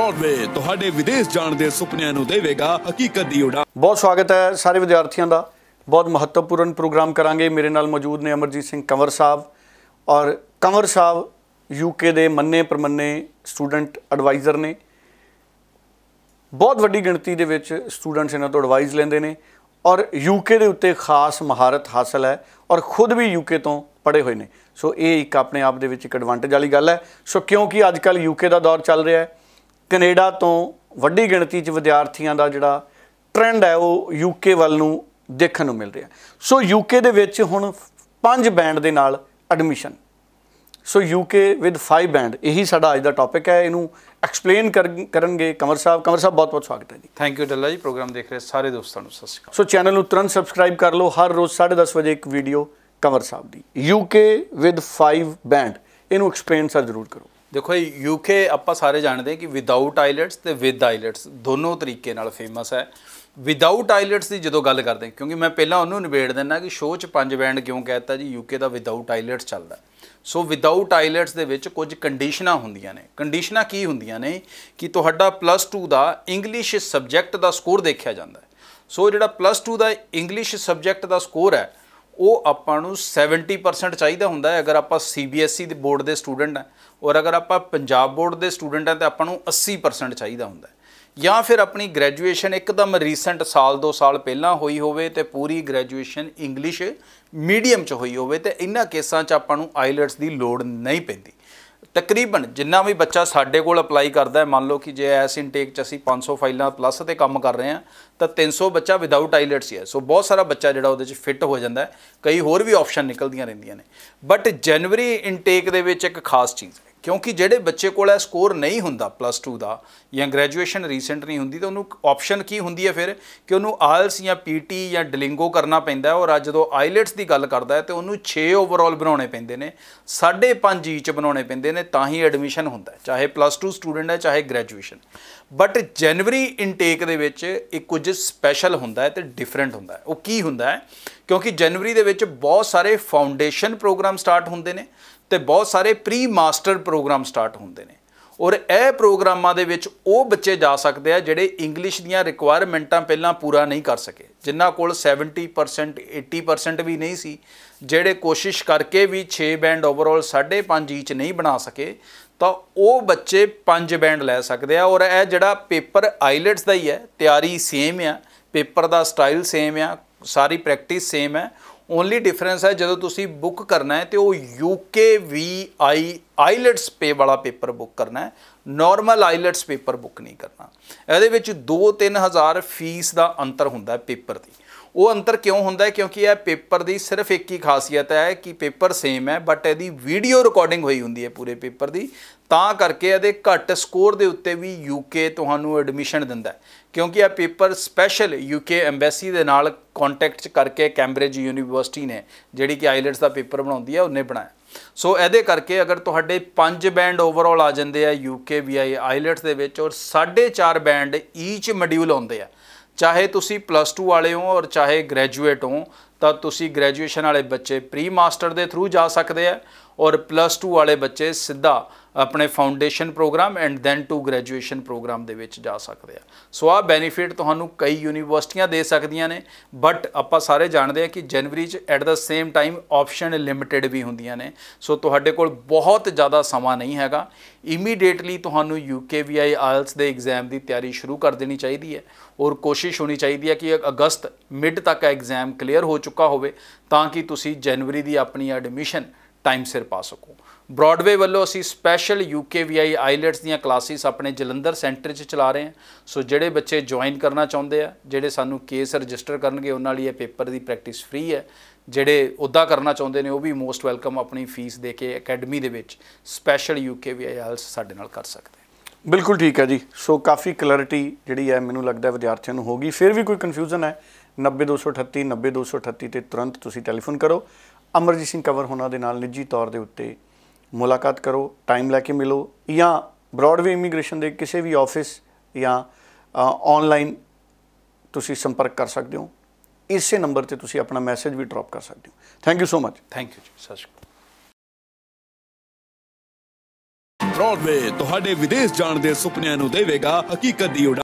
Broadway ਤੁਹਾਡੇ ਵਿਦੇਸ਼ ਜਾਣ ਦੇ ਸੁਪਨਿਆਂ ਨੂੰ ਦੇਵੇਗਾ ਹਕੀਕਤ ਦੀ ਉਡਾਨ ਬਹੁਤ ਸਵਾਗਤ ਹੈ ਸਾਰੇ ਵਿਦਿਆਰਥੀਆਂ ਦਾ ਬਹੁਤ ਮਹੱਤਵਪੂਰਨ ਪ੍ਰੋਗਰਾਮ ਕਰਾਂਗੇ ਮੇਰੇ ਨਾਲ ਮੌਜੂਦ ਨੇ ਅਮਰਜੀਤ ਸਿੰਘ ਕੰਵਰ ਸਾਹਿਬ ਔਰ ਕੰਵਰ ਸਾਹਿਬ ਯੂਕੇ ਦੇ ਮੰਨੇ ਪਰਮੰਨੇ ਸਟੂਡੈਂਟ ਐਡਵਾਈਜ਼ਰ ਨੇ ਬਹੁਤ ਵੱਡੀ ਗਿਣਤੀ ਦੇ ਵਿੱਚ ਸਟੂਡੈਂਟਸ ਇਹਨਾਂ ਤੋਂ ਐਡਵਾਈਸ ਲੈਂਦੇ ਨੇ ਔਰ ਯੂਕੇ ਦੇ ਉੱਤੇ ਖਾਸ ਮਹਾਰਤ ਹਾਸਲ ਹੈ ਔਰ ਖੁਦ ਵੀ ਯੂਕੇ ਤੋਂ ਪੜੇ ਹੋਏ ਨੇ ਸੋ ਇਹ ਇੱਕ ਆਪਣੇ ਆਪ ਦੇ ਵਿੱਚ ਇੱਕ ਐਡਵਾਂਟੇਜ ਵਾਲੀ ਗੱਲ ਹੈ ਸੋ ਕਿਉਂਕਿ ਅੱਜ ਕੱਲ ਯੂਕੇ ਦਾ ਦੌਰ ਚੱਲ ਰਿਹਾ ਹੈ ਕੈਨੇਡਾ ਤੋਂ ਵੱਡੀ ਗਿਣਤੀ 'ਚ ਵਿਦਿਆਰਥੀਆਂ ਦਾ ਜਿਹੜਾ ਟ੍ਰੈਂਡ ਹੈ ਉਹ ਯੂਕੇ ਵੱਲ ਨੂੰ ਦੇਖਣ ਨੂੰ ਮਿਲ ਰਿਹਾ ਸੋ ਯੂਕੇ ਦੇ ਵਿੱਚ ਹੁਣ ਪੰਜ ਬੈਂਡ ਦੇ ਨਾਲ admission so UK with 5 band ਇਹੀ ਸਾਡਾ ਅੱਜ ਦਾ ਟੌਪਿਕ ਹੈ ਇਹਨੂੰ ਐਕਸਪਲੇਨ ਕਰਨਗੇ ਕਮਰ ਸਾਹਿਬ ਕਮਰ ਸਾਹਿਬ ਬਹੁਤ ਬਹੁਤ ਸਵਾਗਤ ਹੈ ਜੀ ਥੈਂਕ ਯੂ ਡੱਲਾ ਜੀ ਪ੍ਰੋਗਰਾਮ ਦੇਖ ਰਹੇ ਸਾਰੇ ਦੋਸਤਾਂ ਨੂੰ ਸਤਿ ਸ਼੍ਰੀ ਅਕਾਲ ਸੋ ਚੈਨਲ ਨੂੰ ਤੁਰੰਤ ਸਬਸਕ੍ਰਾਈਬ ਕਰ ਲਓ ਹਰ ਰੋਜ਼ 10:30 ਵਜੇ ਇੱਕ ਵੀਡੀਓ ਕਮਰ ਸਾਹਿਬ ਦੀ ਯੂਕੇ ਵਿਦ 5 ਬੈਂਡ ਇਹਨੂੰ ਐਕਸਪਲੇਨ ਸਰ ਜ਼ਰੂਰ ਕਰੋ ਦੇਖੋ ਯੂਕੇ ਆਪਾਂ ਸਾਰੇ ਜਾਣਦੇ ਕਿ ਵਿਦਆਊਟ ਆਈਲੈਟਸ ਤੇ ਵਿਦ ਆਈਲੈਟਸ ਦੋਨੋਂ ਤਰੀਕੇ ਨਾਲ ਫੇਮਸ ਹੈ ਵਿਦਆਊਟ ਆਈਲੈਟਸ ਦੀ ਜਦੋਂ ਗੱਲ ਕਰਦੇ ਕਿਉਂਕਿ ਮੈਂ ਪਹਿਲਾਂ ਉਹਨੂੰ ਨਿਬੇੜ ਦਿੰਦਾ ਕਿ ਸ਼ੋਅ 'ਚ ਪੰਜ ਬੈਂਡ ਕਿਉਂ ਕਹਿਤਾ ਜੀ ਯੂਕੇ ਦਾ ਵਿਦਆਊਟ ਆਈਲੈਟਸ ਚੱਲਦਾ ਸੋ ਵਿਦਆਊਟ ਆਈਲੈਟਸ ਦੇ ਵਿੱਚ ਕੁਝ ਕੰਡੀਸ਼ਨਾਂ ਹੁੰਦੀਆਂ ਨੇ ਕੰਡੀਸ਼ਨਾਂ ਕੀ ਹੁੰਦੀਆਂ ਨੇ ਕਿ ਤੁਹਾਡਾ ਪਲੱਸ 2 ਦਾ ਇੰਗਲਿਸ਼ ਸਬਜੈਕਟ ਦਾ ਸਕੋਰ ਦੇਖਿਆ ਜਾਂਦਾ ਸੋ ਜਿਹੜਾ ਪਲੱਸ 2 ਦਾ ਇੰਗਲਿਸ਼ ਸਬਜੈਕਟ ਦਾ ਸਕੋਰ ਹੈ ਉਹ ਆਪਾਂ ਨੂੰ 70% ਚਾਹੀਦਾ ਹੁੰਦਾ ਹੈ ਅਗਰ ਆਪਾਂ ਸੀਬੀਐਸਈ e ਦੇ ਬੋਰਡ ਦੇ ਸਟੂਡੈਂਟ ਹਾਂ ਔਰ ਅਗਰ ਆਪਾਂ ਪੰਜਾਬ ਬੋਰਡ ਦੇ ਸਟੂਡੈਂਟ ਹਾਂ ਤਾਂ ਆਪਾਂ ਨੂੰ 80% ਚਾਹੀਦਾ ਹੁੰਦਾ ਹੈ ਜਾਂ ਫਿਰ ਆਪਣੀ ਗ੍ਰੈਜੂਏਸ਼ਨ ਇੱਕਦਮ ਰੀਸੈਂਟ ਸਾਲ 2 ਸਾਲ ਪਹਿਲਾਂ ਹੋਈ ਹੋਵੇ ਤੇ ਪੂਰੀ ਗ੍ਰੈਜੂਏਸ਼ਨ ਇੰਗਲਿਸ਼ ਮੀਡੀਅਮ ਚ ਹੋਈ ਹੋਵੇ ਤੇ ਇਨ੍ਹਾਂ ਕੇਸਾਂ 'ਚ ਆਪਾਂ ਨੂੰ ਆਈਲਟਸ ਦੀ ਲੋੜ ਨਹੀਂ ਪੈਂਦੀ ਤਕਰੀਬਨ ਜਿੰਨਾ ਵੀ ਬੱਚਾ ਸਾਡੇ ਕੋਲ ਅਪਲਾਈ ਕਰਦਾ ਹੈ ਮੰਨ ਲਓ ਕਿ ਜੇ ਐਸ ਇਨਟੇਕ ਚ ਅਸੀਂ 500 ਫਾਈਲਾਂ ਪਲੱਸ ਤੇ ਕੰਮ ਕਰ ਰਹੇ ਹਾਂ ਤਾਂ 300 ਬੱਚਾ ਵਿਦਆਊਟ ਆਈਲੈਟਸ ਹੀ ਹੈ ਸੋ ਬਹੁਤ ਸਾਰਾ ਬੱਚਾ ਜਿਹੜਾ ਉਹਦੇ ਚ ਫਿੱਟ ਹੋ ਜਾਂਦਾ ਹੈ ਕਈ ਹੋਰ ਵੀ ਆਪਸ਼ਨ ਨਿਕਲਦੀਆਂ ਰਹਿੰਦੀਆਂ ਨੇ ਬਟ ਜਨਵਰੀ ਇਨਟੇਕ ਦੇ ਵਿੱਚ ਇੱਕ ਖਾਸ ਚੀਜ਼ ਹੈ ਕਿਉਂਕਿ ਜਿਹੜੇ ਬੱਚੇ ਕੋਲ ਐ ਸਕੋਰ ਨਹੀਂ ਹੁੰਦਾ ਪਲੱਸ 2 ਦਾ ਜਾਂ ਗ੍ਰੈਜੂਏਸ਼ਨ ਰੀਸੈਂਟ ਨਹੀਂ ਹੁੰਦੀ ਤਾਂ ਉਹਨੂੰ ਆਪਸ਼ਨ ਕੀ ਹੁੰਦੀ ਹੈ ਫਿਰ ਕਿ ਉਹਨੂੰ ਆਇਲਸ ਜਾਂ ਪੀਟੀ ਜਾਂ ਡਲਿੰਗੋ ਕਰਨਾ ਪੈਂਦਾ ਔਰ ਅੱਜ ਜਦੋਂ ਆਈਲੈਟਸ ਦੀ ਗੱਲ ਕਰਦਾ ਹੈ ਤੇ ਉਹਨੂੰ 6 ਓਵਰਆਲ ਬਣਾਉਣੇ ਪੈਂਦੇ ਨੇ 5.5 ਜੀਚ ਬਣਾਉਣੇ ਪੈਂਦੇ ਨੇ ਤਾਂ ਹੀ ਐਡਮਿਸ਼ਨ ਹੁੰਦਾ ਚਾਹੇ ਪਲੱਸ 2 ਸਟੂਡੈਂਟ ਹੈ ਚਾਹੇ ਗ੍ਰੈਜੂਏਸ਼ਨ ਬਟ ਜਨਵਰੀ ਇਨਟੇਕ ਦੇ ਵਿੱਚ ਇੱਕ ਕੁਝ ਸਪੈਸ਼ਲ ਹੁੰਦਾ ਹੈ ਤੇ ਡਿਫਰੈਂਟ ਹੁੰਦਾ ਹੈ ਉਹ ਕੀ ਹੁੰਦਾ ਹੈ ਕਿਉਂਕਿ ਜਨਵਰੀ ਦੇ ਵਿੱਚ ਬਹੁਤ ਸਾਰੇ ਫਾਊਂਡੇਸ਼ਨ ਪ੍ਰੋਗਰਾਮ ਸਟਾਰਟ ਹੁੰਦੇ ਨੇ ਤੇ ਬਹੁਤ ਸਾਰੇ ਪ੍ਰੀ ਮਾਸਟਰ ਪ੍ਰੋਗਰਾਮ ਸਟਾਰਟ ਹੁੰਦੇ ਨੇ ਔਰ ਇਹ ਪ੍ਰੋਗਰਾਮਾਂ ਦੇ ਵਿੱਚ ਉਹ ਬੱਚੇ ਜਾ ਸਕਦੇ ਆ ਜਿਹੜੇ ਇੰਗਲਿਸ਼ ਦੀਆਂ ਰਿਕੁਆਇਰਮੈਂਟਾਂ ਪਹਿਲਾਂ ਪੂਰਾ ਨਹੀਂ ਕਰ ਸਕੇ ਜਿਨ੍ਹਾਂ ਕੋਲ 70% 80% ਵੀ ਨਹੀਂ ਸੀ ਜਿਹੜੇ ਕੋਸ਼ਿਸ਼ ਕਰਕੇ ਵੀ 6 ਬੈਂਡ ਓਵਰਆਲ 5.5 ਇੰਚ ਨਹੀਂ ਬਣਾ ਸਕੇ ਤਾਂ ਉਹ ਬੱਚੇ 5 ਬੈਂਡ ਲੈ ਸਕਦੇ ਆ ਔਰ ਇਹ ਜਿਹੜਾ ਪੇਪਰ ਆਈਲੈਟਸ ਦਾ ਹੀ ਹੈ ਤਿਆਰੀ ਸੇਮ ਆ ਪੇਪਰ ਦਾ ਸਟਾਈਲ ਸੇਮ ਆ ਸਾਰੀ ਪ੍ਰੈਕਟਿਸ ਸੇਮ ਹੈ ਓਨਲੀ ਡਿਫਰੈਂਸ ਹੈ ਜਦੋਂ ਤੁਸੀਂ ਬੁੱਕ ਕਰਨਾ ਹੈ ਤੇ ਉਹ ਯੂਕੇ ਵੀ ਆਈ ਆਈਲਟਸ ਪੇ ਵਾਲਾ ਪੇਪਰ ਬੁੱਕ ਕਰਨਾ ਹੈ ਨਾਰਮਲ ਆਈਲਟਸ ਪੇਪਰ ਬੁੱਕ ਨਹੀਂ ਕਰਨਾ ਇਹਦੇ ਵਿੱਚ 2-3000 ਫੀਸ ਦਾ ਅੰਤਰ ਹੁੰਦਾ ਹੈ ਪੇਪਰ ਦੀ ਉਹ ਅੰਤਰ ਕਿਉਂ ਹੁੰਦਾ ਹੈ ਕਿਉਂਕਿ ਇਹ ਪੇਪਰ ਦੀ ਸਿਰਫ ਇੱਕ ਹੀ ਖਾਸੀਅਤ ਹੈ ਕਿ ਪੇਪਰ ਸੇਮ ਹੈ ਬਟ ਇਹਦੀ ਵੀਡੀਓ ਰਿਕਾਰਡਿੰਗ ਹੋਈ ਹੁੰਦੀ ਹੈ ਪੂਰੇ ਪੇਪਰ ਦੀ ਤਾਂ ਕਰਕੇ ਇਹਦੇ ਘੱਟ ਸਕੋਰ ਦੇ ਉੱਤੇ ਵੀ ਯੂਕੇ ਤੁਹਾਨੂੰ ਐਡਮਿਸ਼ਨ ਦਿੰਦਾ ਕਿਉਂਕਿ ਇਹ ਪੇਪਰ ਸਪੈਸ਼ਲ ਯੂਕੇ ਐਮਬੈਸੀ ਦੇ ਨਾਲ ਕੰਟੈਕਟ ਕਰਕੇ ਕੈਂਬਰੇਜ ਯੂਨੀਵਰਸਿਟੀ ਨੇ ਜਿਹੜੀ ਕਿ ਆਈਲੈਂਡਸ ਦਾ ਪੇਪਰ ਬਣਾਉਂਦੀ ਹੈ ਉਹਨੇ ਬਣਾਇਆ ਸੋ ਇਹਦੇ ਕਰਕੇ ਅਗਰ ਤੁਹਾਡੇ 5 ਬੈਂਡ ਓਵਰਆਲ ਆ ਜਾਂਦੇ ਆ ਯੂਕੇ ਵੀਆਈ ਆਈਲੈਂਡਸ ਦੇ ਵਿੱਚ ਔਰ 4.5 ਬੈਂਡ ਈਚ ਮੋਡਿਊਲ ਆਉਂਦੇ ਆ ਚਾਹੇ ਤੁਸੀਂ ਪਲੱਸ 2 ਵਾਲੇ ਹੋ ਔਰ ਚਾਹੇ ਗ੍ਰੈਜੂਏਟ ਹੋ ਤਾਂ ਤੁਸੀਂ ਗ੍ਰੈਜੂਏਸ਼ਨ ਵਾਲੇ ਬੱਚੇ ਪ੍ਰੀ ਮਾਸਟਰ ਦੇ ਥਰੂ ਜਾ ਸਕਦੇ ਆ ਔਰ ਪਲੱਸ 2 ਵਾਲੇ ਬੱਚੇ ਸਿੱਧਾ ਆਪਣੇ foundation programme and then to graduation programme ਦੇ ਵਿੱਚ ਜਾ ਸਕਦੇ ਆ ਸੋ ਆ ਬੈਨੀਫਿਟ ਤੁਹਾਨੂੰ ਕਈ ਯੂਨੀਵਰਸਿਟੀਆਂ ਦੇ ਸਕਦੀਆਂ ਨੇ ਬਟ ਆਪਾਂ ਸਾਰੇ ਜਾਣਦੇ ਆ ਕਿ ਜਨਵਰੀ 'ਚ at the same time option limited ਵੀ ਹੁੰਦੀਆਂ ਨੇ ਸੋ ਤੁਹਾਡੇ ਕੋਲ ਬਹੁਤ ਜ਼ਿਆਦਾ ਸਮਾਂ ਨਹੀਂ ਹੈਗਾ ਇਮੀਡੀਏਟਲੀ ਤੁਹਾਨੂੰ ਯੂਕੇਵੀਆਈ ਆਇਲਸ ਦੇ ਐਗਜ਼ਾਮ ਦੀ ਤਿਆਰੀ ਸ਼ੁਰੂ ਕਰ ਦੇਣੀ ਚਾਹੀਦੀ ਹੈ ਔਰ ਕੋਸ਼ਿਸ਼ ਹੋਣੀ ਚਾਹੀਦੀ ਹੈ ਕਿ ਅਗਸਤ ਮਿਡ ਤੱਕ ਐਗਜ਼ਾਮ ਕਲੀਅਰ ਹੋ ਚੁੱਕਾ ਹੋਵੇ ਤਾਂ ਕਿ ਤੁਸੀਂ ਜਨਵਰੀ ਦੀ ਆਪਣੀ ਐਡਮਿਸ਼ਨ ਟਾਈਮ ਸਿਰ ਪਾ ਸਕੋ ਬ੍ਰੌਡਵੇ ਵੱਲੋਂ ਅਸੀਂ ਸਪੈਸ਼ਲ ਯੂਕੇਵੀਆਈ ਆਈਲੈਟਸ ਦੀਆਂ ਕਲਾਸਿਸ ਆਪਣੇ ਜਲੰਧਰ ਸੈਂਟਰ 'ਚ ਚਲਾ ਰਹੇ ਹਾਂ ਸੋ ਜਿਹੜੇ ਬੱਚੇ ਜੁਆਇਨ ਕਰਨਾ ਚਾਹੁੰਦੇ ਆ ਜਿਹੜੇ ਸਾਨੂੰ ਕੇਸ ਰਜਿਸਟਰ ਕਰਨਗੇ ਉਹਨਾਂ ਲਈ ਇਹ ਪੇਪਰ ਦੀ ਪ੍ਰੈਕਟਿਸ ਫ੍ਰੀ ਹੈ ਜਿਹੜੇ ਉਦਾਂ ਕਰਨਾ ਚਾਹੁੰਦੇ ਨੇ ਉਹ ਵੀ ਮੋਸਟ ਵੈਲਕਮ ਆਪਣੀ ਫੀਸ ਦੇ ਕੇ ਅਕੈਡਮੀ ਦੇ ਵਿੱਚ ਸਪੈਸ਼ਲ ਯੂਕੇਵੀਆਈ ਆਈਲੈਟਸ ਸਾਡੇ ਨਾਲ ਕਰ ਸਕਦੇ ਬਿਲਕੁਲ ਠੀਕ ਹੈ ਜੀ ਸੋ ਕਾਫੀ ਕਲੈਰਿਟੀ ਜਿਹੜੀ ਹੈ ਮੈਨੂੰ ਲੱਗਦਾ ਵਿਦਿਆਰਥੀਆਂ ਨੂੰ ਹੋਗੀ ਫਿਰ ਵੀ ਕੋਈ ਕਨਫਿਊਜ਼ਨ ਹੈ 90238 90238 ਤੇ ਤੁਰੰਤ ਤੁਸੀਂ ਟੈਲੀਫੋਨ ਕਰੋ ਅਮਰਜੀਤ ਸਿੰਘ ਕਵਰ ਹੋਣਾ ਦੇ ਨਾਲ ਨਿੱਜੀ ਤੌਰ ਦੇ ਉੱਤੇ ਮੁਲਾਕਾਤ ਕਰੋ ਟਾਈਮ ਲੈ ਕੇ ਮਿਲੋ ਜਾਂ ਬ੍ਰਾਡਵੇ ਇਮੀਗ੍ਰੇਸ਼ਨ ਦੇ ਕਿਸੇ ਵੀ ਆਫਿਸ ਜਾਂ ਆਨਲਾਈਨ ਤੁਸੀਂ ਸੰਪਰਕ ਕਰ ਸਕਦੇ ਹੋ ਇਸੇ ਨੰਬਰ ਤੇ ਤੁਸੀਂ ਆਪਣਾ ਮੈਸੇਜ ਵੀ ਡ੍ਰੌਪ ਕਰ ਸਕਦੇ ਹੋ thank you so much thank you ji ਸਤਿ ਸ਼੍ਰੀ ਅਕਾਲ ਬ੍ਰੌਡਵੇ ਤੁਹਾਡੇ ਵਿਦੇਸ਼ ਜਾਣ ਦੇ ਸੁਪਨਿਆਂ ਨੂੰ ਦੇਵੇਗਾ ਹਕੀਕਤ ਦੀ